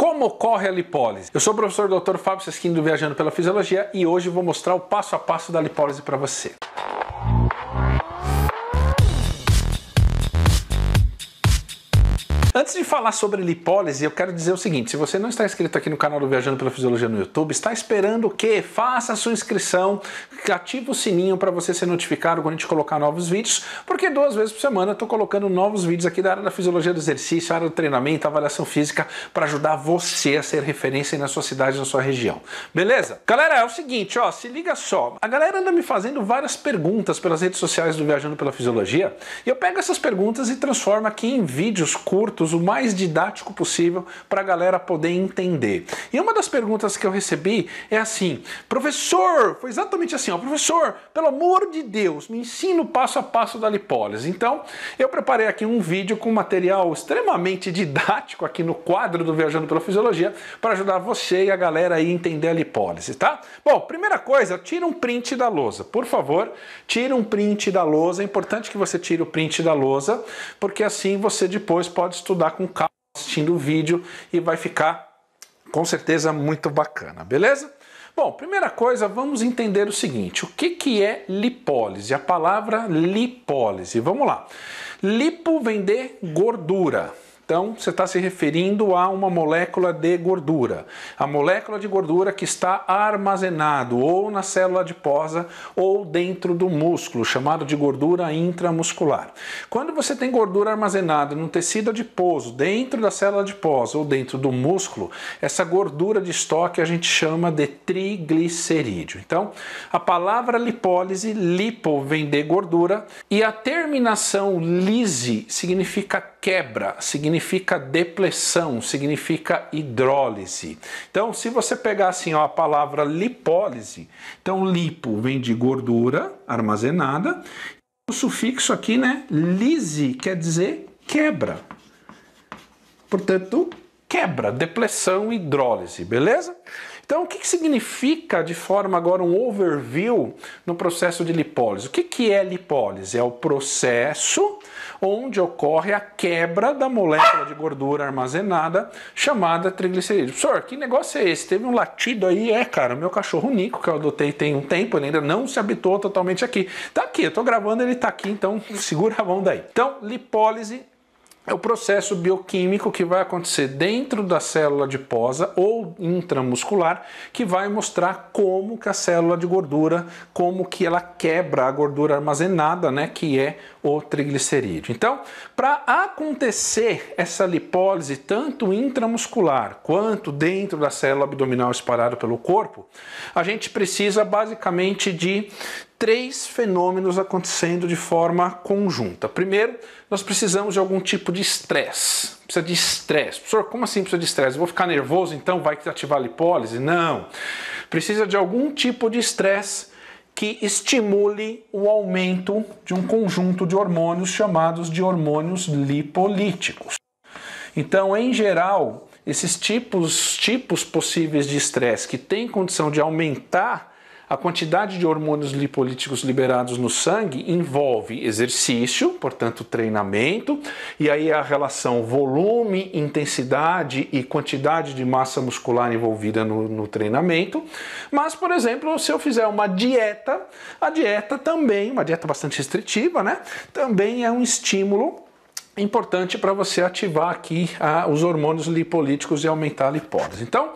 Como ocorre a lipólise? Eu sou o professor Dr. Fábio Sesquim do Viajando pela Fisiologia e hoje vou mostrar o passo a passo da lipólise para você. Antes de falar sobre lipólise, eu quero dizer o seguinte: se você não está inscrito aqui no canal do Viajando pela Fisiologia no YouTube, está esperando o quê? Faça a sua inscrição, ativa o sininho para você ser notificado quando a gente colocar novos vídeos, porque duas vezes por semana eu estou colocando novos vídeos aqui da área da fisiologia do exercício, área do treinamento, avaliação física, para ajudar você a ser referência na sua cidade, na sua região. Beleza? Galera, é o seguinte, ó, se liga só. A galera anda me fazendo várias perguntas pelas redes sociais do Viajando pela Fisiologia, e eu pego essas perguntas e transformo aqui em vídeos curtos, mais didático possível para a galera poder entender. E uma das perguntas que eu recebi é assim: professor, foi exatamente assim, ó, professor, pelo amor de Deus, me ensina o passo a passo da lipólise. Então, eu preparei aqui um vídeo com material extremamente didático aqui no quadro do Viajando pela Fisiologia para ajudar você e a galera a entender a lipólise, tá? Bom, primeira coisa, tira um print da lousa, por favor, tira um print da lousa. É importante que você tire o print da lousa, porque assim você depois pode estudar com calma assistindo o vídeo e vai ficar com certeza muito bacana, beleza? Bom, primeira coisa, vamos entender o seguinte: o que, que é lipólise? A palavra lipólise. Vamos lá. Lipo vender gordura. Então, você está se referindo a uma molécula de gordura. A molécula de gordura que está armazenado ou na célula adiposa ou dentro do músculo, chamado de gordura intramuscular. Quando você tem gordura armazenada no tecido adiposo, dentro da célula adiposa ou dentro do músculo, essa gordura de estoque a gente chama de triglicerídeo. Então, a palavra lipólise, lipo vem de gordura e a terminação lise significa quebra significa depressão, significa hidrólise. Então, se você pegar assim ó, a palavra lipólise, então lipo vem de gordura armazenada. O sufixo aqui, né, lise, quer dizer quebra. Portanto, quebra, depressão, hidrólise, beleza? Então, o que, significa de forma agora um overview no processo de lipólise? O que, é lipólise? É o processo onde ocorre a quebra da molécula de gordura armazenada chamada triglicerídeo. Professor, que negócio é esse? Teve um latido aí, é, cara, meu cachorro Nico, que eu adotei tem um tempo, ele ainda não se habitou totalmente aqui. Tá aqui, eu tô gravando, ele tá aqui, então segura a mão daí. Então, lipólise é o processo bioquímico que vai acontecer dentro da célula adiposa ou intramuscular, que vai mostrar como que a célula de gordura, como que ela quebra a gordura armazenada, né, que é o triglicerídeo. Então, para acontecer essa lipólise tanto intramuscular quanto dentro da célula abdominal espalhada pelo corpo, a gente precisa basicamente de três fenômenos acontecendo de forma conjunta. Primeiro, nós precisamos de algum tipo de estresse. Precisa de estresse. Professor, como assim precisa de estresse? Vou ficar nervoso então vai ativar a lipólise? Não. Precisa de algum tipo de estresse que estimule o aumento de um conjunto de hormônios chamados de hormônios lipolíticos. Então, em geral, esses tipos, tipos possíveis de estresse que têm condição de aumentar a quantidade de hormônios lipolíticos liberados no sangue envolve exercício, portanto, treinamento, e aí a relação volume, intensidade e quantidade de massa muscular envolvida no, no treinamento. Mas, por exemplo, se eu fizer uma dieta, a dieta também, uma dieta bastante restritiva, né? Também é um estímulo importante para você ativar aqui ah, os hormônios lipolíticos e aumentar a lipólise. Então,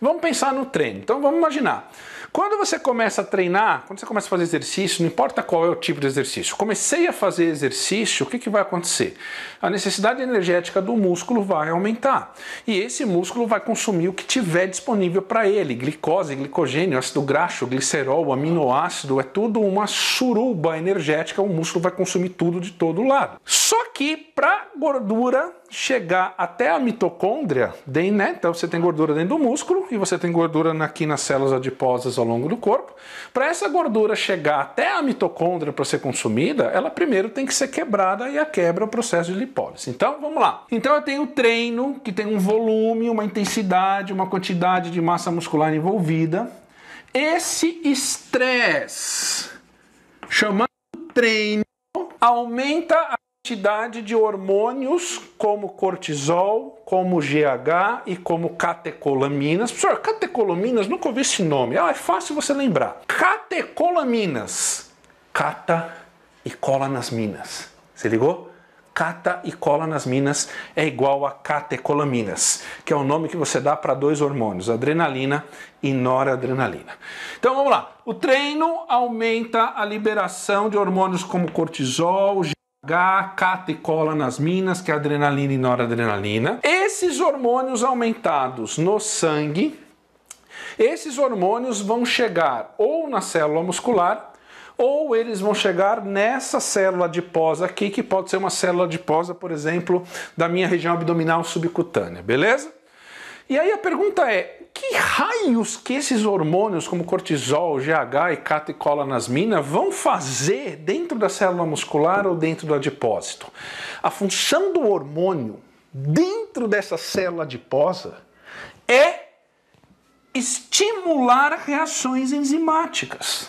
vamos pensar no treino. Então, vamos imaginar. Quando você começa a treinar, quando você começa a fazer exercício, não importa qual é o tipo de exercício, comecei a fazer exercício, o que, que vai acontecer? A necessidade energética do músculo vai aumentar. E esse músculo vai consumir o que tiver disponível para ele: glicose, glicogênio, ácido graxo, glicerol, aminoácido, é tudo uma suruba energética, o músculo vai consumir tudo de todo lado. Só que para gordura chegar até a mitocôndria, né? então você tem gordura dentro do músculo e você tem gordura aqui nas células adiposas ao longo do corpo. Para essa gordura chegar até a mitocôndria para ser consumida, ela primeiro tem que ser quebrada e a quebra é o processo de lipólise. Então vamos lá. Então eu tenho treino que tem um volume, uma intensidade, uma quantidade de massa muscular envolvida. Esse estresse, chamando treino, aumenta a quantidade de hormônios como cortisol, como GH e como catecolaminas. Professor, catecolaminas, nunca ouvi esse nome. Ah, é fácil você lembrar. Catecolaminas. Cata e cola nas minas. Você ligou? Cata e cola nas minas é igual a catecolaminas, que é o nome que você dá para dois hormônios, adrenalina e noradrenalina. Então vamos lá. O treino aumenta a liberação de hormônios como cortisol, cata e cola nas minas, que é adrenalina e noradrenalina. Esses hormônios aumentados no sangue, esses hormônios vão chegar ou na célula muscular ou eles vão chegar nessa célula adiposa aqui, que pode ser uma célula adiposa, por exemplo, da minha região abdominal subcutânea, beleza? E aí a pergunta é: que raios que esses hormônios como cortisol, GH e catecolanasmina vão fazer dentro da célula muscular ou dentro do adipócito? A função do hormônio dentro dessa célula adiposa é estimular reações enzimáticas.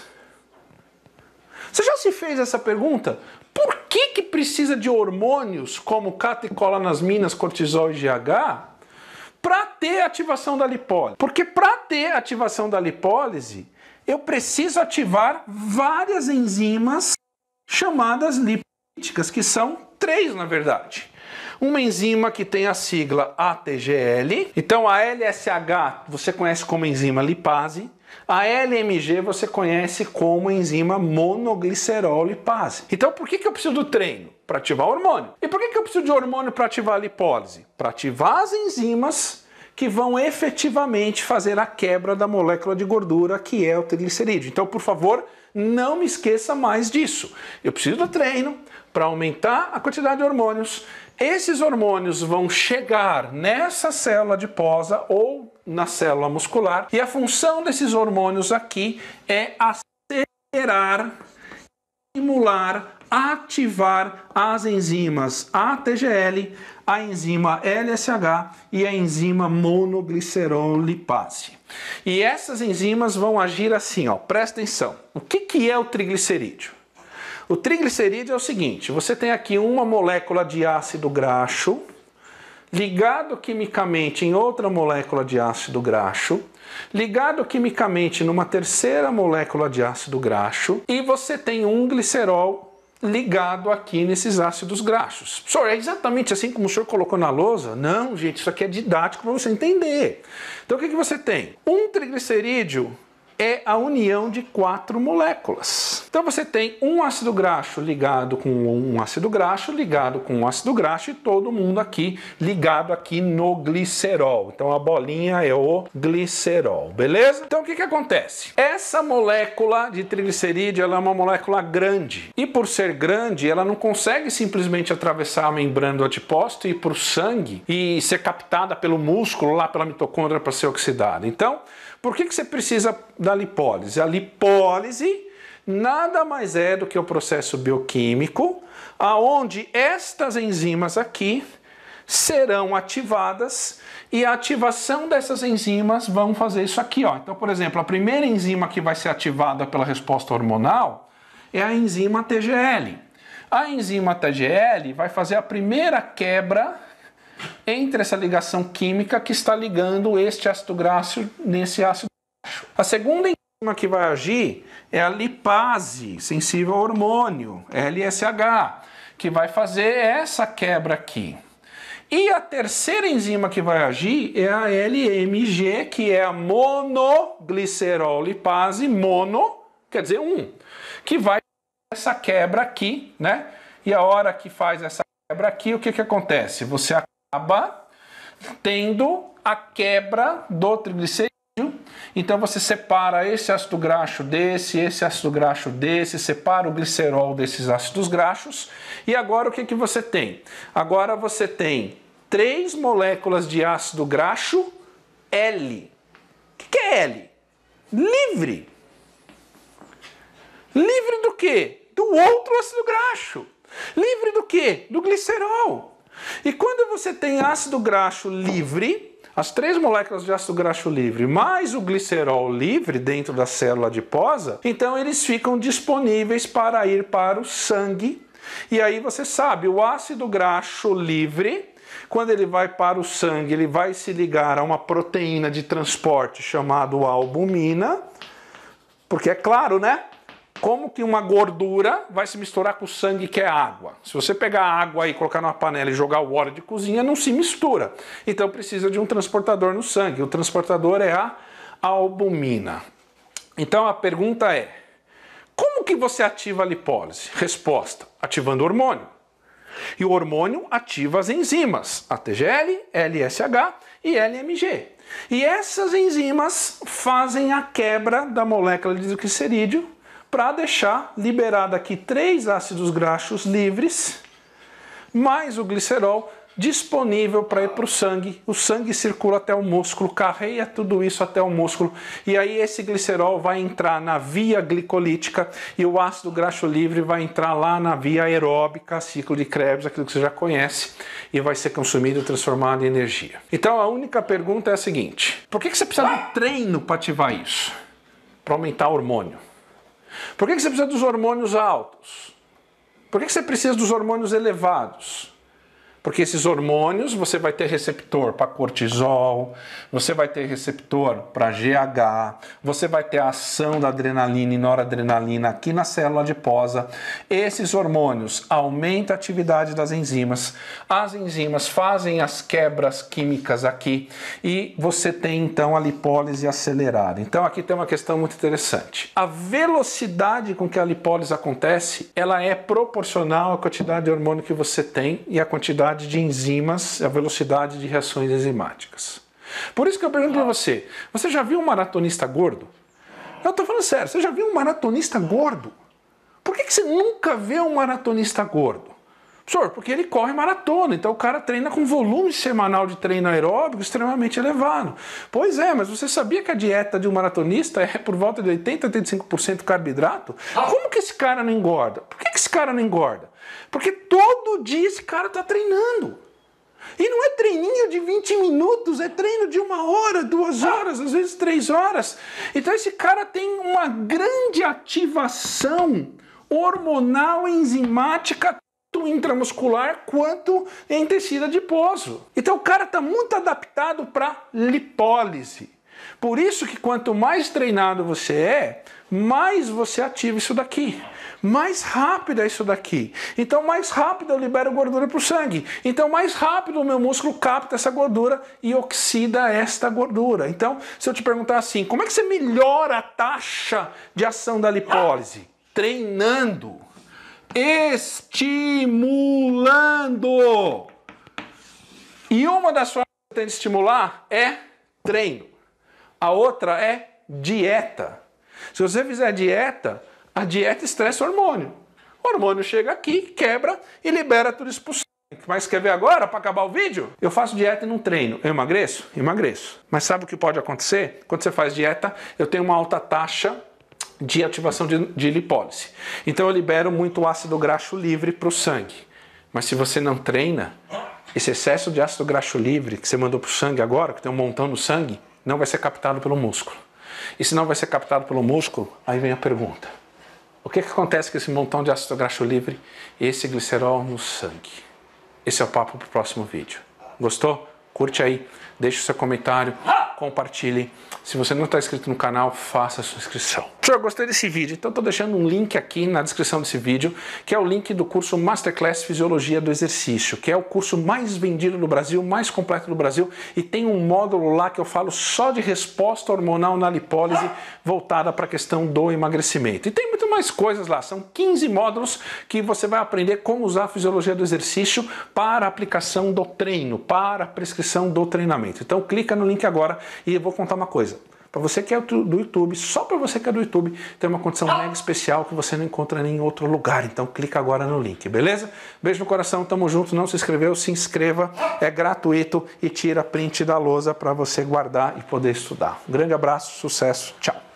Você já se fez essa pergunta? Por que, que precisa de hormônios como catecolanasminas, cortisol e GH para ter ativação da lipólise? Porque para ter ativação da lipólise, eu preciso ativar várias enzimas chamadas lipolíticas, que são três, na verdade. Uma enzima que tem a sigla ATGL. Então a LSH você conhece como enzima lipase. A LMG você conhece como enzima monoglicerol lipase. Então por que, que eu preciso do treino? para ativar o hormônio. E por que, que eu preciso de hormônio para ativar a lipólise? Para ativar as enzimas que vão efetivamente fazer a quebra da molécula de gordura que é o triglicerídeo. Então, por favor, não me esqueça mais disso. Eu preciso do treino para aumentar a quantidade de hormônios. Esses hormônios vão chegar nessa célula adiposa ou na célula muscular, e a função desses hormônios aqui é acelerar estimular, ativar as enzimas ATGL, a enzima LSH e a enzima monoglicerolipase. E essas enzimas vão agir assim, ó, presta atenção. O que, que é o triglicerídeo? O triglicerídeo é o seguinte, você tem aqui uma molécula de ácido graxo, ligado quimicamente em outra molécula de ácido graxo, ligado quimicamente numa terceira molécula de ácido graxo, e você tem um glicerol ligado aqui nesses ácidos graxos. Senhor, é exatamente assim como o senhor colocou na lousa? Não, gente, isso aqui é didático para você entender. Então o que, que você tem? Um triglicerídeo é a união de quatro moléculas. Então você tem um ácido graxo ligado com um ácido graxo, ligado com um ácido graxo e todo mundo aqui ligado aqui no glicerol. Então a bolinha é o glicerol, beleza? Então o que, que acontece? Essa molécula de triglicerídeo ela é uma molécula grande e por ser grande ela não consegue simplesmente atravessar a membrana do adipócito e ir para o sangue e ser captada pelo músculo lá pela mitocôndria para ser oxidada. Então, por que, que você precisa da lipólise. A lipólise nada mais é do que o processo bioquímico aonde estas enzimas aqui serão ativadas e a ativação dessas enzimas vão fazer isso aqui, ó. Então, por exemplo, a primeira enzima que vai ser ativada pela resposta hormonal é a enzima TGL. A enzima TGL vai fazer a primeira quebra entre essa ligação química que está ligando este ácido graxo nesse ácido a segunda enzima que vai agir é a lipase, sensível ao hormônio, LSH, que vai fazer essa quebra aqui. E a terceira enzima que vai agir é a LMG, que é a monoglicerolipase, mono, quer dizer um, que vai essa quebra aqui, né? E a hora que faz essa quebra aqui, o que, que acontece? Você acaba tendo a quebra do triglicerídeo então você separa esse ácido graxo desse, esse ácido graxo desse, separa o glicerol desses ácidos graxos. E agora o que, que você tem? Agora você tem três moléculas de ácido graxo L. O que, que é L? Livre. Livre do que? Do outro ácido graxo. Livre do que? Do glicerol. E quando você tem ácido graxo livre, as três moléculas de ácido graxo livre mais o glicerol livre dentro da célula adiposa, então eles ficam disponíveis para ir para o sangue. E aí você sabe, o ácido graxo livre quando ele vai para o sangue, ele vai se ligar a uma proteína de transporte chamada albumina, porque é claro, né? Como que uma gordura vai se misturar com o sangue que é água? Se você pegar água e colocar numa panela e jogar o óleo de cozinha, não se mistura. Então precisa de um transportador no sangue. O transportador é a albumina. Então a pergunta é: como que você ativa a lipólise? Resposta: ativando hormônio. E o hormônio ativa as enzimas ATGL, LSH e LMG. E essas enzimas fazem a quebra da molécula de glicerídeo para deixar liberado aqui três ácidos graxos livres, mais o glicerol disponível para ir para o sangue. O sangue circula até o músculo, carrega tudo isso até o músculo. E aí esse glicerol vai entrar na via glicolítica e o ácido graxo livre vai entrar lá na via aeróbica, ciclo de Krebs, aquilo que você já conhece, e vai ser consumido e transformado em energia. Então a única pergunta é a seguinte: por que você precisa de treino para ativar isso? Para aumentar o hormônio. Por que, você precisa dos hormônios altos? Por que você precisa dos hormônios elevados? Porque esses hormônios você vai ter receptor para cortisol, você vai ter receptor para GH, você vai ter a ação da adrenalina e noradrenalina aqui na célula adiposa. Esses hormônios aumentam a atividade das enzimas. As enzimas fazem as quebras químicas aqui e você tem então a lipólise acelerada. Então aqui tem uma questão muito interessante. A velocidade com que a lipólise acontece, ela é proporcional à quantidade de hormônio que você tem e à quantidade de enzimas, a velocidade de reações enzimáticas. Por isso que eu pergunto para você: você já viu um maratonista gordo? Eu estou falando sério, você já viu um maratonista gordo? Por que, que você nunca vê um maratonista gordo? senhor? porque ele corre maratona, então o cara treina com volume semanal de treino aeróbico extremamente elevado. Pois é, mas você sabia que a dieta de um maratonista é por volta de 80% a 85% carboidrato? Ah. Como que esse cara não engorda? Por que, que esse cara não engorda? Porque todo dia esse cara está treinando. E não é treininho de 20 minutos, é treino de uma hora, duas horas, às vezes três horas. Então esse cara tem uma grande ativação hormonal, enzimática, tanto intramuscular quanto em tecido adiposo. Então o cara está muito adaptado para lipólise. Por isso que quanto mais treinado você é, mais você ativa isso daqui mais rápido é isso daqui. Então, mais rápido eu libero gordura para o sangue. Então, mais rápido o meu músculo capta essa gordura e oxida esta gordura. Então, se eu te perguntar assim, como é que você melhora a taxa de ação da lipólise? Treinando, estimulando. E uma das formas que tem de estimular é treino. A outra é dieta. Se você fizer dieta, a dieta estressa o hormônio. O hormônio chega aqui, quebra e libera tudo isso possível. Mas quer ver agora para acabar o vídeo? Eu faço dieta e não treino. Eu emagreço? Emagreço. Mas sabe o que pode acontecer? Quando você faz dieta, eu tenho uma alta taxa de ativação de, de lipólise. Então eu libero muito ácido graxo livre para o sangue. Mas se você não treina, esse excesso de ácido graxo livre que você mandou para o sangue agora, que tem um montão no sangue, não vai ser captado pelo músculo. E se não vai ser captado pelo músculo, aí vem a pergunta: o que, que acontece com esse montão de ácido graxo livre e esse glicerol no sangue? Esse é o papo para o próximo vídeo. Gostou? Curte aí, deixe o seu comentário, ah! compartilhe. Se você não está inscrito no canal, faça a sua inscrição. Professor, gostei desse vídeo, então estou deixando um link aqui na descrição desse vídeo, que é o link do curso Masterclass Fisiologia do Exercício, que é o curso mais vendido no Brasil, mais completo do Brasil, e tem um módulo lá que eu falo só de resposta hormonal na lipólise voltada para a questão do emagrecimento. E tem muito mais coisas lá, são 15 módulos que você vai aprender como usar a fisiologia do exercício para aplicação do treino, para prescrição do treinamento. Então clica no link agora e eu vou contar uma coisa. Para você que é do YouTube, só para você que é do YouTube, tem uma condição mega especial que você não encontra em outro lugar. Então clica agora no link, beleza? Beijo no coração, tamo junto. Não se inscreveu, se inscreva. É gratuito e tira print da lousa para você guardar e poder estudar. Um grande abraço, sucesso, tchau.